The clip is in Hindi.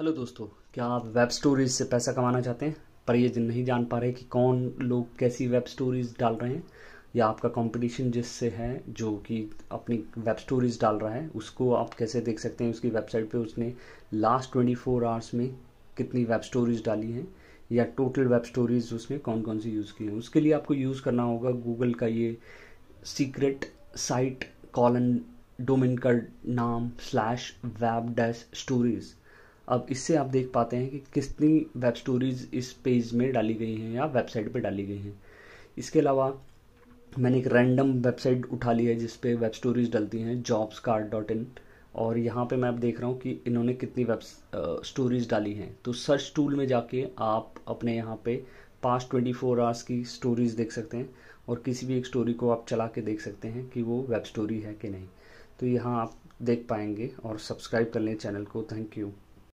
हेलो दोस्तों क्या आप वेब स्टोरीज से पैसा कमाना चाहते हैं पर ये नहीं जान पा रहे कि कौन लोग कैसी वेब स्टोरीज डाल रहे हैं या आपका कंपटीशन जिससे है जो कि अपनी वेब स्टोरीज डाल रहा है उसको आप कैसे देख सकते हैं उसकी वेबसाइट पे उसने लास्ट ट्वेंटी फोर आवर्स में कितनी वेब स्टोरीज डाली हैं या टोटल वेब स्टोरीज उसने कौन कौन सी यूज़ की हैं उसके लिए आपको यूज़ करना होगा गूगल का ये सीक्रेट साइट कॉलन डोमिन का नाम स्लैश वेब डैश स्टोरीज़ अब इससे आप देख पाते हैं कि कितनी वेब स्टोरीज इस पेज में डाली गई हैं या वेबसाइट पे डाली गई हैं इसके अलावा मैंने एक रैंडम वेबसाइट उठा ली है जिस पे वेब स्टोरीज डलती हैं जॉब्स कार्ड डॉट इन और यहाँ पे मैं अब देख रहा हूँ कि इन्होंने कितनी वेब स्टोरीज डाली हैं तो सर्च टूल में जाके आप अपने यहाँ पे पास्ट ट्वेंटी फोर आवर्स की स्टोरीज देख सकते हैं और किसी भी एक स्टोरी को आप चला के देख सकते हैं कि वो वेब स्टोरी है कि नहीं तो यहाँ आप देख पाएंगे और सब्सक्राइब कर लें चैनल को थैंक यू